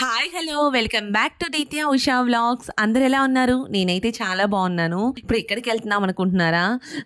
hi hello welcome back to Nitya Usha vlogs అందరు ఎలా ఉన్నారు నేనైతే చాలా బాగున్నాను ఇప్పుడు ఎక్కడికి వెళ్తున్నాం అనుకుంటున్నారా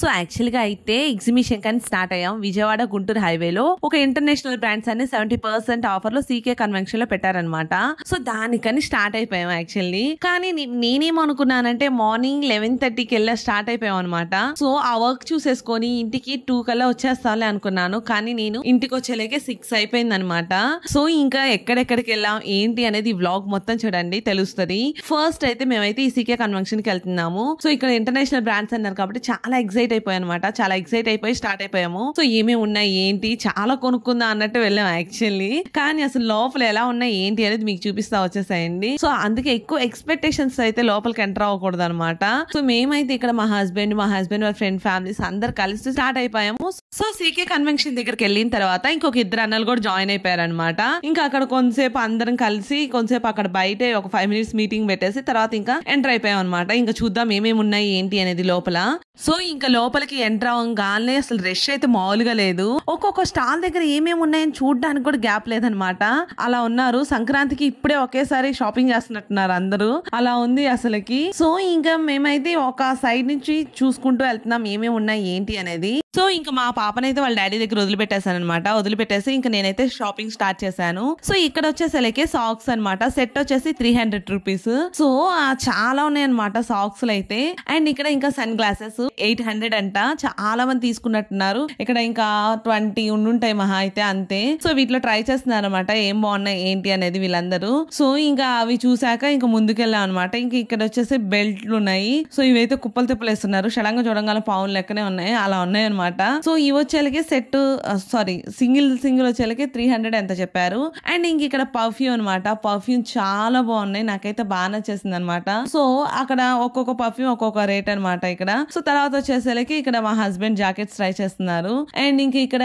సో యాక్చువల్గా అయితే ఎగ్జిబిషన్ కానీ స్టార్ట్ అయ్యాం విజయవాడ గుంటూరు హైవేలో ఒక ఇంటర్నేషనల్ బ్రాండ్స్ అన్ని సెవెంటీ పర్సెంట్ ఆఫర్లో సీకే కన్వెన్షన్ లో పెట్టారనమాట సో దానికని స్టార్ట్ అయిపోయాం యాక్చువల్లీ కానీ నేనేమనుకున్నానంటే మార్నింగ్ లెవెన్ థర్టీకి వెళ్ళా స్టార్ట్ అయిపోయాం అనమాట సో ఆ వర్క్ చూసేసుకొని ఇంటికి టూ కల్లా వచ్చేస్తాలే అనుకున్నాను కానీ నేను ఇంటికి వచ్చేలాగే సిక్స్ అయిపోయింది అనమాట సో ఇంకా ఎక్కడెక్కడికి వెళ్ళాం ఏం ఏంటి అనేది వ్లాగ్ మొత్తం చూడండి తెలుస్తుంది ఫస్ట్ అయితే మేమైతే ఈ సీకే కన్వెన్షన్ కి వెళ్తున్నాము సో ఇక్కడ ఇంటర్నేషనల్ బ్రాండ్స్ అన్నారు కాబట్టి చాలా ఎక్సైట్ అయిపోయాయి అనమాట చాలా ఎక్సైట్ అయిపోయి స్టార్ట్ అయిపోయాము సో ఏమేమి ఉన్నాయి ఏంటి చాలా కొనుక్కుందా అన్నట్టు వెళ్ళాము యాక్చువల్లీ కానీ అసలు లోపల ఎలా ఉన్నాయి ఏంటి అనేది మీకు చూపిస్తా వచ్చేసాయండి సో అందుకే ఎక్కువ ఎక్స్పెక్టేషన్స్ అయితే లోపలికి ఎంటర్ అవ్వకూడదు అనమాట సో మేమైతే ఇక్కడ మా హస్బెండ్ మా హస్బెండ్ వాళ్ళ ఫ్రెండ్ ఫ్యామిలీస్ అందరు కలిసి స్టార్ట్ అయిపోయాము సో సీకే కన్వెన్షన్ దగ్గరికి వెళ్ళిన తర్వాత ఇంకొక ఇద్దరు అన్నలు కూడా జాయిన్ అయిపోయారు అనమాట ఇంకా అక్కడ కొంతసేపు అందరం కలిసి కలిసి కొంచెంసేపు అక్కడ బయటే ఒక ఫైవ్ మినిట్స్ మీటింగ్ పెట్టేసి తర్వాత ఇంకా ఎంటర్ అయిపోయాం అనమాట ఇంకా చూద్దాం ఏమేమి ఉన్నాయి ఏంటి అనేది లోపల సో ఇంకా లోపలికి ఎంటర్ అవ్వగానే అసలు రష్ అయితే మామూలుగా లేదు ఒక్కొక్క స్టాల్ దగ్గర ఏమేమి ఉన్నాయని చూడడానికి కూడా గ్యాప్ లేదనమాట అలా ఉన్నారు సంక్రాంతికి ఇప్పుడే ఒకేసారి షాపింగ్ చేస్తున్నట్టున్నారు అందరూ అలా ఉంది అసలుకి సో ఇంకా మేమైతే ఒక సైడ్ నుంచి చూసుకుంటూ వెళ్తున్నాం ఏమేమి ఉన్నాయి ఏంటి అనేది సో ఇంకా మా పాపనైతే వాళ్ళ డాడీ దగ్గర వదిలిపెట్టేశాను అనమాట వదిలిపెట్టేసి ఇంకా నేనైతే షాపింగ్ స్టార్ట్ చేశాను సో ఇక్కడ వచ్చేసరికి సాక్స్ అనమాట సెట్ వచ్చేసి త్రీ హండ్రెడ్ రూపీస్ సో చాలా ఉన్నాయన్నమాట సాక్స్ అయితే అండ్ ఇక్కడ ఇంకా సన్ గ్లాసెస్ ఎయిట్ హండ్రెడ్ అంట చాలా మంది తీసుకున్నట్టున్నారు ఇక్కడ ఇంకా ట్వంటీ ఉండుంటాయి మహా అయితే అంతే సో వీటిలో ట్రై చేస్తున్నారు అనమాట ఏం బాగున్నాయి ఏంటి అనేది వీళ్ళందరూ సో ఇంకా అవి చూసాక ఇంకా ముందుకెళ్ళాం అనమాట ఇంకా ఇక్కడ వచ్చేసి బెల్ట్లు ఉన్నాయి సో ఇవైతే కుప్పలు తిప్పలు వేస్తున్నారు షడంగా చూడంగా పావులు లెక్కనే ఉన్నాయి అలా ఉన్నాయి అనమాట అనమాట సో ఇవి వచ్చేలకే సెట్ సారీ సింగిల్ సింగిల్ వచ్చేలకే త్రీ హండ్రెడ్ ఎంత చెప్పారు అండ్ ఇంక ఇక్కడ పర్ఫ్యూమ్ అనమాట పర్ఫ్యూమ్ చాలా బాగున్నాయి నాకైతే బాగా నచ్చేసింది అనమాట సో అక్కడ ఒక్కొక్క పర్ఫ్యూమ్ ఒక్కొక్క రేట్ అనమాట ఇక్కడ సో తర్వాత వచ్చేసరికి ఇక్కడ మా హస్బెండ్ జాకెట్స్ ట్రై చేస్తున్నారు అండ్ ఇంక ఇక్కడ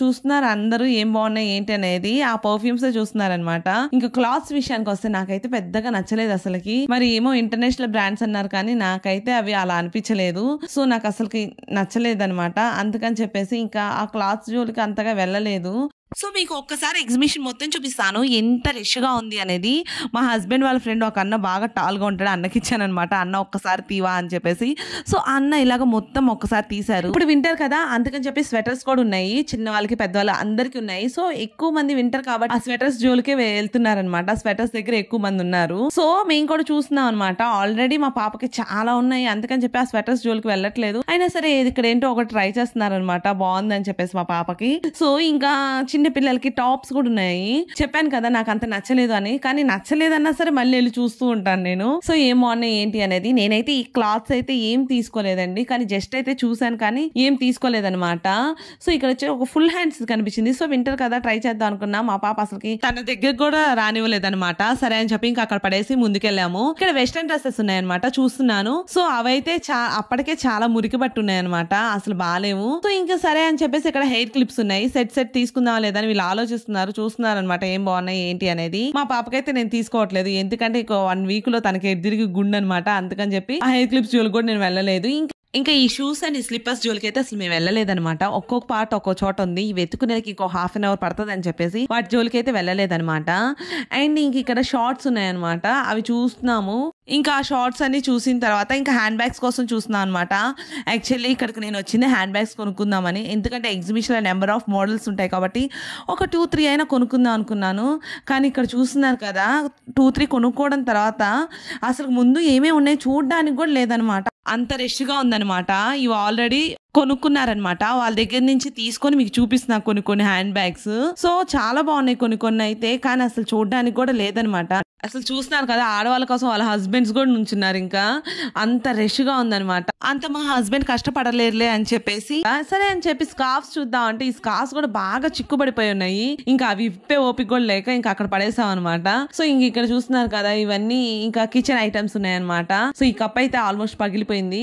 చూస్తున్నారు అందరూ ఏం బాగున్నాయి ఏంటి అనేది ఆ పర్ఫ్యూమ్స్ చూస్తున్నారు అనమాట ఇంకా క్లాత్స్ విషయానికి వస్తే నాకైతే పెద్దగా నచ్చలేదు అసలుకి మరి ఏమో ఇంటర్నేషనల్ బ్రాండ్స్ అన్నారు కానీ నాకైతే అవి అలా అనిపించలేదు సో నాకు అసలుకి నచ్చలేదు అనమాట అనమాట అందుకని చెప్పేసి ఇంకా ఆ క్లాత్ జోలికి అంతగా వెళ్ళలేదు సో మీకు ఒక్కసారి ఎగ్జిబిషన్ మొత్తం చూపిస్తాను ఎంత రష్గా ఉంది అనేది మా హస్బెండ్ వాళ్ళ ఫ్రెండ్ ఒక అన్న బాగా టాల్గా ఉంటాడు అన్నకి ఇచ్చానమాట అన్న ఒక్కసారి తీవా అని చెప్పేసి సో అన్న ఇలాగ మొత్తం ఒక్కసారి తీశారు ఇప్పుడు వింటర్ కదా అందుకని చెప్పి స్వెటర్స్ కూడా ఉన్నాయి చిన్న వాళ్ళకి పెద్దవాళ్ళు అందరికీ ఉన్నాయి సో ఎక్కువ మంది వింటర్ కాబట్టి ఆ స్వెటర్స్ జోలికే వెళ్తున్నారనమాట స్వెటర్స్ దగ్గర ఎక్కువ మంది ఉన్నారు సో మేము కూడా చూస్తున్నాం అనమాట ఆల్రెడీ మా పాపకి చాలా ఉన్నాయి అందుకని చెప్పి ఆ స్వెటర్స్ జోలికి వెళ్ళట్లేదు అయినా సరే ఇక్కడ ఏంటో ఒకటి ట్రై చేస్తున్నారనమాట బాగుందని చెప్పేసి మా పాపకి సో ఇంకా చిన్న పిల్లలకి టాప్స్ కూడా ఉన్నాయి చెప్పాను కదా నాకు అంత నచ్చలేదు అని కానీ నచ్చలేదన్నా సరే మళ్ళీ వెళ్ళి చూస్తూ ఉంటాను నేను సో ఏం బాగున్నాయి ఏంటి అనేది నేనైతే ఈ క్లాత్స్ అయితే ఏం తీసుకోలేదండి కానీ జస్ట్ అయితే చూసాను కానీ ఏం తీసుకోలేదనమాట సో ఇక్కడ వచ్చి ఒక ఫుల్ హ్యాండ్స్ కనిపించింది సో వింటర్ కదా ట్రై చేద్దాం అనుకున్నా మా పాప అసలుకి తన దగ్గర కూడా రానివ్వలేదనమాట సరే అని చెప్పి ఇంకా అక్కడ పడేసి ముందుకెళ్ళాము ఇక్కడ వెస్టర్న్ డ్రెస్సెస్ ఉన్నాయన్నమాట చూస్తున్నాను సో అవైతే చా అప్పటికే చాలా మురికి పట్టున్నాయి అనమాట అసలు బాగాలేము సో ఇంకా సరే అని చెప్పేసి ఇక్కడ హెయిర్ క్లిప్స్ ఉన్నాయి సెట్ సెట్ తీసుకుందాం లేదని వీళ్ళు ఆలోచిస్తున్నారు చూస్తున్నారు అనమాట ఏం బాగున్నాయి ఏంటి అనేది మా పాపకైతే నేను తీసుకోవట్లేదు ఎందుకంటే వన్ వీక్ లో తనకి తిరిగి గుండె అనమాట అందుకని చెప్పి ఆ హెయిర్ క్లిప్స్ జోలు కూడా నేను వెళ్ళలేదు ఇంకా ఇంకా ఈ షూస్ అండ్ ఈ స్లిప్పర్స్ జోలికి అయితే అసలు మేము వెళ్ళలేదనమాట ఒక్కొక్క పార్ట్ ఒక్కో చోట ఉంది ఇవి వెతుకునేకి ఇంకో హాఫ్ అన్ అవర్ పడుతుంది అని చెప్పేసి వాటి జోలికి అయితే వెళ్ళలేదనమాట అండ్ ఇంక ఇక్కడ షార్ట్స్ ఉన్నాయన్నమాట అవి చూస్తున్నాము ఇంకా ఆ షార్ట్స్ అన్ని చూసిన తర్వాత ఇంకా హ్యాండ్ బ్యాగ్స్ కోసం చూస్తున్నాను అనమాట యాక్చువల్లీ ఇక్కడికి నేను వచ్చింది హ్యాండ్ బ్యాగ్స్ కొనుక్కుందామని ఎందుకంటే ఎగ్జిబిషన్లో నెంబర్ ఆఫ్ మోడల్స్ ఉంటాయి కాబట్టి ఒక టూ త్రీ అయినా కొనుక్కుందాం అనుకున్నాను కానీ ఇక్కడ చూస్తున్నారు కదా టూ త్రీ కొనుక్కోవడం తర్వాత అసలు ముందు ఏమేమి ఉన్నాయి చూడడానికి కూడా లేదనమాట అంత రష్గా ఉందనమాట ఇవి ఆల్రెడీ కొనుక్కున్నారనమాట వాళ్ళ దగ్గర నుంచి తీసుకొని మీకు చూపిస్తున్నా కొన్ని కొన్ని హ్యాండ్ బ్యాగ్స్ సో చాలా బాగున్నాయి కొన్ని కొన్ని అయితే కానీ అసలు చూడడానికి కూడా లేదనమాట అసలు చూస్తున్నారు కదా ఆడవాళ్ళ కోసం వాళ్ళ హస్బెండ్స్ కూడా నుంచున్నారు ఇంకా అంత రష్గా ఉందనమాట అంత మా హస్బెండ్ కష్టపడలేరులే అని చెప్పేసి సరే అని చెప్పి స్కార్ఫ్స్ చూద్దాం అంటే ఈ స్కార్ఫ్స్ కూడా బాగా చిక్కుబడిపోయి ఉన్నాయి ఇంకా అవి ఇప్పే ఓపిక కూడా లేక ఇంకా అక్కడ పడేసాం అనమాట సో ఇంక ఇక్కడ చూస్తున్నారు కదా ఇవన్నీ ఇంకా కిచెన్ ఐటమ్స్ ఉన్నాయన్నమాట సో ఈ కప్ అయితే ఆల్మోస్ట్ పగిలిపోయింది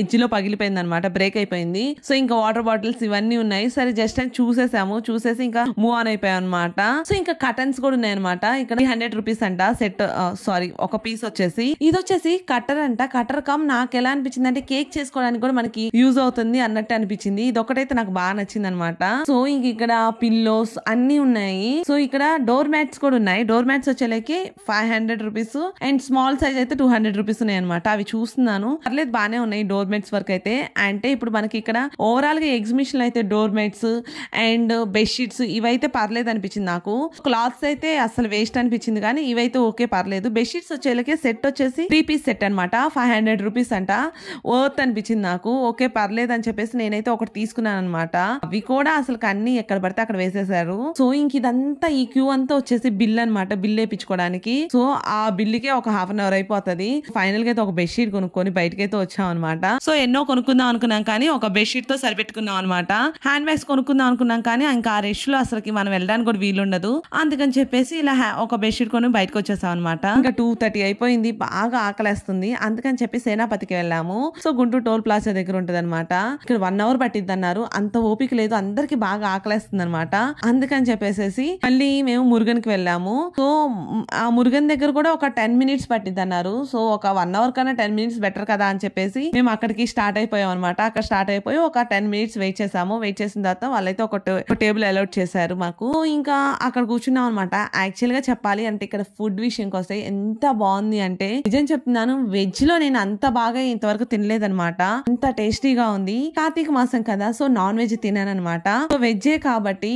ఎడ్జ్ లో పగిలిపోయింది అనమాట బ్రేక్ అయిపోయింది సో ఇంకా వాటర్ బాటిల్స్ ఇవన్నీ ఉన్నాయి సరే జస్ట్ అని చూసేసాము చూసేసి ఇంకా మూవ్ ఆన్ అయిపోయాం అనమాట సో ఇంకా కటన్స్ కూడా ఉన్నాయన్నమాట ఇక్కడ హండ్రెడ్ రూపీస్ అంట సెట్ సారీ ఒక పీస్ వచ్చేసి ఇది వచ్చేసి కట్టర్ అంట కట్టర్ కమ్ నాకు ఎలా అనిపించింది అంటే కేక్ చేసుకోవడానికి కూడా మనకి యూజ్ అవుతుంది అన్నట్టు అనిపించింది ఇది ఒకటైతే నాకు బాగా నచ్చింది అనమాట సో ఇంక ఇక్కడ పిల్లోస్ అన్ని ఉన్నాయి సో ఇక్కడ డోర్ మ్యాట్స్ కూడా ఉన్నాయి డోర్ మ్యాట్స్ వచ్చేలాకి five hundred rupees and small size అయితే టూ హండ్రెడ్ రూపీస్ ఉన్నాయి అనమాట అవి చూస్తున్నాను పర్లేదు బాగానే ఉన్నాయి డోర్ మ్యాట్స్ వరకు అయితే అంటే ఇప్పుడు మనకి ఇక్కడ ఓవరాల్ గా ఎగ్జిబిషన్ అయితే డోర్ మ్యాట్స్ అండ్ బెడ్షీట్స్ ఇవైతే పర్లేదు అనిపించింది నాకు క్లాత్స్ అయితే అసలు వేస్ట్ అనిపించింది కానీ ఇవి ఇవైతే ఓకే పర్లేదు బెడ్షీట్స్ వచ్చేలకే సెట్ వచ్చేసి త్రీ పీస్ సెట్ అనమాట ఫైవ్ హండ్రెడ్ రూపీస్ అంట వర్త్ అనిపించింది నాకు ఓకే పర్లేదు అని చెప్పేసి నేనైతే ఒకటి తీసుకున్నాను అనమాట అవి కూడా అసలు అన్ని ఎక్కడ పడితే అక్కడ వేసేసారు సో ఇంక ఇదంతా ఈ క్యూ అంతా వచ్చేసి బిల్ అనమాట బిల్ వేయించుకోవడానికి సో ఆ బిల్లుకే ఒక హాఫ్ అన్ అవర్ అయిపోతుంది ఫైనల్ గా అయితే ఒక బెడ్షీట్ కొనుక్కొని బయటకైతే వచ్చాం అనమాట సో ఎన్నో కొనుక్కుందాం అనుకున్నాం కానీ ఒక బెడ్షీట్ తో సరిపెట్టుకున్నాం అనమాట హ్యాండ్ బ్యాగ్స్ కొనుక్కుందాం అనుకున్నాం కానీ ఇంకా ఆ రెస్ట్ లో అసలు మనం వెళ్ళడానికి కూడా వీలుండదు అందుకని చెప్పేసి ఇలా ఒక బెడ్షీట్ కొని బయట బయటకు వచ్చేసాం అనమాట ఇంకా టూ థర్టీ అయిపోయింది బాగా ఆకలేస్తుంది అందుకని చెప్పి సేనాపతికి వెళ్ళాము సో గుంటూరు టోల్ ప్లాజా దగ్గర ఉంటది అనమాట ఇక్కడ వన్ అవర్ పట్టిద్ది అన్నారు అంత ఓపిక లేదు అందరికి బాగా ఆకలేస్తుంది అనమాట అందుకని చెప్పేసేసి మళ్ళీ మేము మురుగన్ కి వెళ్ళాము సో ఆ మురుగన్ దగ్గర కూడా ఒక టెన్ మినిట్స్ పట్టిద్ది అన్నారు సో ఒక వన్ అవర్ కన్నా టెన్ మినిట్స్ బెటర్ కదా అని చెప్పేసి మేము అక్కడికి స్టార్ట్ అయిపోయాం అనమాట అక్కడ స్టార్ట్ అయిపోయి ఒక టెన్ మినిట్స్ వెయిట్ చేసాము వెయిట్ చేసిన తర్వాత వాళ్ళైతే ఒక టేబుల్ అలౌట్ చేశారు మాకు ఇంకా అక్కడ కూర్చున్నాం అనమాట యాక్చువల్ గా చెప్పాలి అంటే ఇక్కడ ఫుడ్ విషయంకి వస్తే ఎంత బాగుంది అంటే నిజం చెప్తున్నాను వెజ్ లో నేను అంత బాగా ఇంతవరకు తినలేదనమాట అంత టేస్టీగా ఉంది కార్తీక మాసం కదా సో నాన్ వెజ్ అనమాట సో వెజ్జే కాబట్టి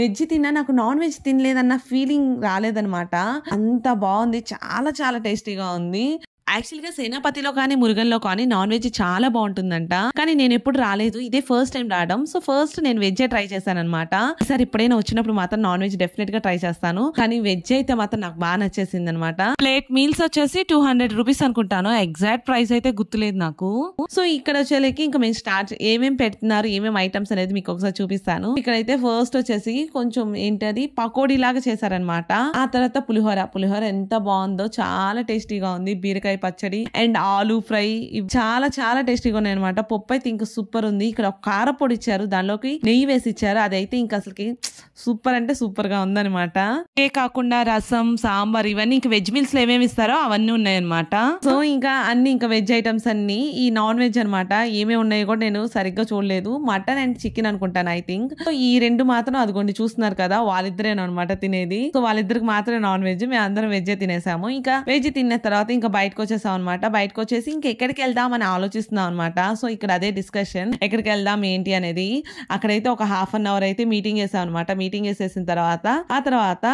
వెజ్ తిన్నా నాకు నాన్ వెజ్ తినలేదన్న ఫీలింగ్ రాలేదనమాట అంత బాగుంది చాలా చాలా టేస్టీగా ఉంది యాక్చువల్ గా సేనాపతిలో కానీ మురుగన్లో కానీ నాన్ వెజ్ చాలా బాగుంటుందంట కానీ నేను ఎప్పుడు రాలేదు ఇదే ఫస్ట్ టైం రావడం సో ఫస్ట్ నేను వెజ్ ట్రై చేశాను అనమాట సార్ ఇప్పుడైనా వచ్చినప్పుడు మాత్రం నాన్ వెజ్ డెఫినెట్ గా ట్రై చేస్తాను కానీ వెజ్ అయితే మాత్రం నాకు బాగా నచ్చేసింది అనమాట ప్లేట్ మీల్స్ వచ్చేసి టూ హండ్రెడ్ రూపీస్ అనుకుంటాను ఎగ్జాక్ట్ ప్రైస్ అయితే గుర్తులేదు నాకు సో ఇక్కడ వచ్చేలకి ఇంకా మేము స్టార్ట్ ఏమేం పెడుతున్నారు ఏమేమి ఐటమ్స్ అనేది మీకు ఒకసారి చూపిస్తాను ఇక్కడైతే ఫస్ట్ వచ్చేసి కొంచెం ఏంటది పకోడీ లాగా చేశారనమాట ఆ తర్వాత పులిహోర పులిహోర ఎంత బాగుందో చాలా టేస్టీగా ఉంది బీరకాయ పచ్చడి అండ్ ఆలు ఫ్రై చాలా చాలా టేస్టీగా ఉన్నాయి అనమాట పప్పు అయితే ఇంకా సూపర్ ఉంది ఇక్కడ కారపొడి ఇచ్చారు దానిలోకి నెయ్యి వేసి ఇచ్చారు అదైతే ఇంకా అసలుకి సూపర్ అంటే సూపర్ గా ఉందనమాట ఏ కాకుండా రసం సాంబార్ ఇవన్నీ ఇంకా వెజ్ మీల్స్ లో ఏమేమి ఇస్తారో అవన్నీ ఉన్నాయన్నమాట సో ఇంకా అన్ని ఇంకా వెజ్ ఐటమ్స్ అన్ని ఈ నాన్ వెజ్ అనమాట ఏమేమి ఉన్నాయో కూడా నేను సరిగ్గా చూడలేదు మటన్ అండ్ చికెన్ అనుకుంటాను ఐ థింక్ సో ఈ రెండు మాత్రం అదిగోండి చూస్తున్నారు కదా వాళ్ళిద్దరేనా అనమాట తినేది సో వాళ్ళిద్దరికి మాత్రమే నాన్ వెజ్ మేము అందరం వెజ్ తినేసాము ఇంకా వెజ్ తిన్న తర్వాత ఇంకా బయటకు వచ్చేసాం అనమాట బయటకు వచ్చేసి ఇంకెక్కడికి వెళ్దాం అని ఆలోచిస్తున్నాం అనమాట సో ఇక్కడ అదే డిస్కషన్ ఎక్కడికి వెళ్దాం ఏంటి అనేది అక్కడైతే ఒక హాఫ్ అన్ అవర్ అయితే మీటింగ్ చేసాం అనమాట మీటింగ్ చేసేసిన తర్వాత ఆ తర్వాత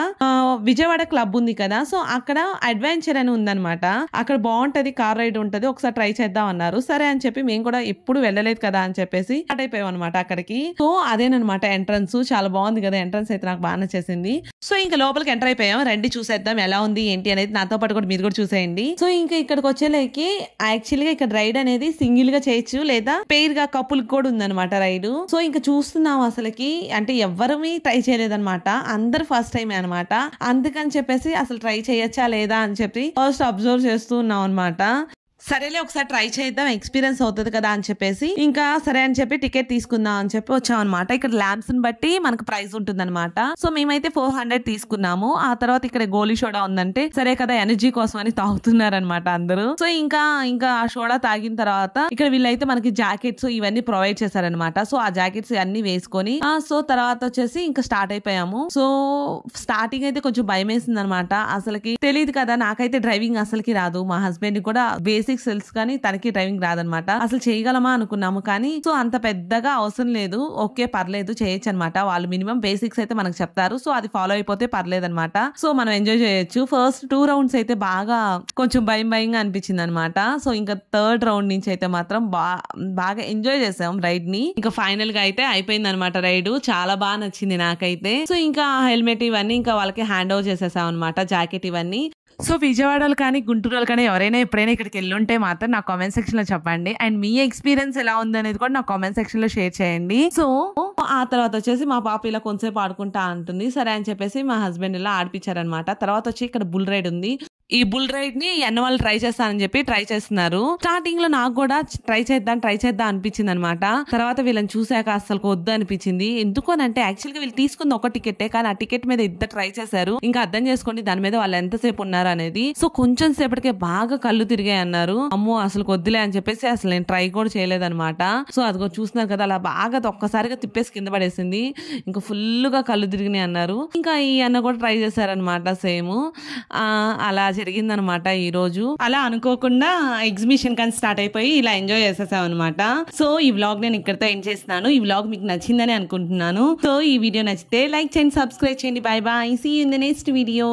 విజయవాడ క్లబ్ ఉంది కదా సో అక్కడ అడ్వెంచర్ అని ఉందనమాట అక్కడ బాగుంటది కార్ రైడ్ ఉంటది ఒకసారి ట్రై చేద్దాం అన్నారు సరే అని చెప్పి మేము కూడా ఎప్పుడు వెళ్ళలేదు కదా అని చెప్పేసి స్టార్ట్ అయిపోయాం అనమాట అక్కడికి సో అదేనమాట ఎంట్రన్స్ చాలా బాగుంది కదా ఎంట్రన్స్ అయితే నాకు బాగా నచ్చేసింది సో ఇంకా లోపలికి ఎంటర్ అయిపోయాం రండి చూసేద్దాం ఎలా ఉంది ఏంటి అనేది నాతో పాటు కూడా మీరు కూడా చూసేయండి సో ఇంకా ఇక్కడికి వచ్చేలేకి యాక్చువల్గా ఇక్కడ రైడ్ అనేది సింగిల్ గా చేయొచ్చు లేదా గా కపుల్ కూడా ఉందనమాట రైడ్ సో ఇంకా చూస్తున్నాం అసలుకి అంటే ఎవ్వరమీ ట్రై చేయలేదనమాట అందరు ఫస్ట్ టైం అనమాట అందుకని చెప్పేసి అసలు ట్రై చేయొచ్చా లేదా అని చెప్పి ఫస్ట్ అబ్జర్వ్ చేస్తూ ఉన్నాం అనమాట సరేలే ఒకసారి ట్రై చేద్దాం ఎక్స్పీరియన్స్ అవుతుంది కదా అని చెప్పేసి ఇంకా సరే అని చెప్పి టికెట్ తీసుకుందాం అని చెప్పి వచ్చాం అనమాట ఇక్కడ ల్యాంప్స్ ని బట్టి మనకు ప్రైస్ అనమాట సో మేమైతే ఫోర్ హండ్రెడ్ తీసుకున్నాము ఆ తర్వాత ఇక్కడ గోలీ షోడా ఉందంటే సరే కదా ఎనర్జీ కోసం అని తాగుతున్నారనమాట అందరూ సో ఇంకా ఇంకా ఆ షోడా తాగిన తర్వాత ఇక్కడ వీళ్ళైతే మనకి జాకెట్స్ ఇవన్నీ ప్రొవైడ్ చేశారనమాట సో ఆ జాకెట్స్ అన్ని వేసుకొని సో తర్వాత వచ్చేసి ఇంకా స్టార్ట్ అయిపోయాము సో స్టార్టింగ్ అయితే కొంచెం భయం వేసింది అనమాట అసలుకి తెలియదు కదా నాకైతే డ్రైవింగ్ అసలుకి రాదు మా హస్బెండ్ కూడా వేసి బేసిక్ సెల్స్ కానీ తనకి డ్రైవింగ్ రాదనమాట అసలు చేయగలమా అనుకున్నాము కానీ సో అంత పెద్దగా అవసరం లేదు ఓకే పర్లేదు చేయొచ్చు అనమాట వాళ్ళు మినిమం బేసిక్స్ అయితే మనకు చెప్తారు సో అది ఫాలో అయిపోతే పర్లేదు అనమాట సో మనం ఎంజాయ్ చేయొచ్చు ఫస్ట్ టూ రౌండ్స్ అయితే బాగా కొంచెం భయం భయంగా అనిపించింది అనమాట సో ఇంకా థర్డ్ రౌండ్ నుంచి అయితే మాత్రం బాగా ఎంజాయ్ చేసాం రైడ్ ని ఇంకా ఫైనల్ గా అయితే అయిపోయింది అనమాట రైడ్ చాలా బాగా నచ్చింది నాకైతే సో ఇంకా హెల్మెట్ ఇవన్నీ ఇంకా వాళ్ళకి హ్యాండ్ ఓవర్ చేసేసాం అనమాట జాకెట్ ఇవన్నీ సో విజయవాడలో కానీ గుంటూరులో కానీ ఎవరైనా ఎప్పుడైనా ఇక్కడికి వెళ్ళుంటే మాత్రం నా కామెంట్ లో చెప్పండి అండ్ మీ ఎక్స్పీరియన్స్ ఎలా ఉంది అనేది కూడా నా కామెంట్ లో షేర్ చేయండి సో ఆ తర్వాత వచ్చేసి మా పాప ఇలా కొంతసేపు ఆడుకుంటా ఉంటుంది సరే అని చెప్పేసి మా హస్బెండ్ ఇలా ఆడిపించారనమాట తర్వాత వచ్చి ఇక్కడ బుల్ రైడ్ ఉంది ఈ బుల్ రైడ్ ని అన్న వాళ్ళు ట్రై చేస్తానని చెప్పి ట్రై చేస్తున్నారు స్టార్టింగ్ లో నాకు కూడా ట్రై చేద్దాం ట్రై చేద్దాం అనిపించింది అనమాట తర్వాత వీళ్ళని చూశాక అసలు వద్దు అనిపించింది అంటే యాక్చువల్ గా వీళ్ళు తీసుకుంది ఒక టికెటే కానీ ఆ టికెట్ మీద ఇద్దరు ట్రై చేశారు ఇంకా అర్థం చేసుకోండి దాని మీద వాళ్ళు ఎంతసేపు ఉన్నారు అనేది సో కొంచెం సేపటికే బాగా కళ్ళు తిరిగాయి అన్నారు అమ్మో అసలు వద్దులే అని చెప్పేసి అసలు నేను ట్రై కూడా చేయలేదనమాట సో అదిగో చూస్తున్నారు కదా అలా బాగా ఒక్కసారిగా తిప్పేసి కింద పడేసింది ఇంకా ఫుల్ గా కళ్ళు తిరిగినాయి అన్నారు ఇంకా ఈ అన్న కూడా ట్రై చేశారనమాట సేమ్ అలా జరిగిందనమాట ఈ రోజు అలా అనుకోకుండా ఎగ్జిబిషన్ కానీ స్టార్ట్ అయిపోయి ఇలా ఎంజాయ్ చేసేసాం అనమాట సో ఈ వ్లాగ్ నేను ఇక్కడతో ఎండ్ చేస్తున్నాను ఈ బ్లాగ్ మీకు నచ్చిందని అనుకుంటున్నాను సో ఈ వీడియో నచ్చితే లైక్ చేయండి సబ్స్క్రైబ్ చేయండి bye bye see in the next video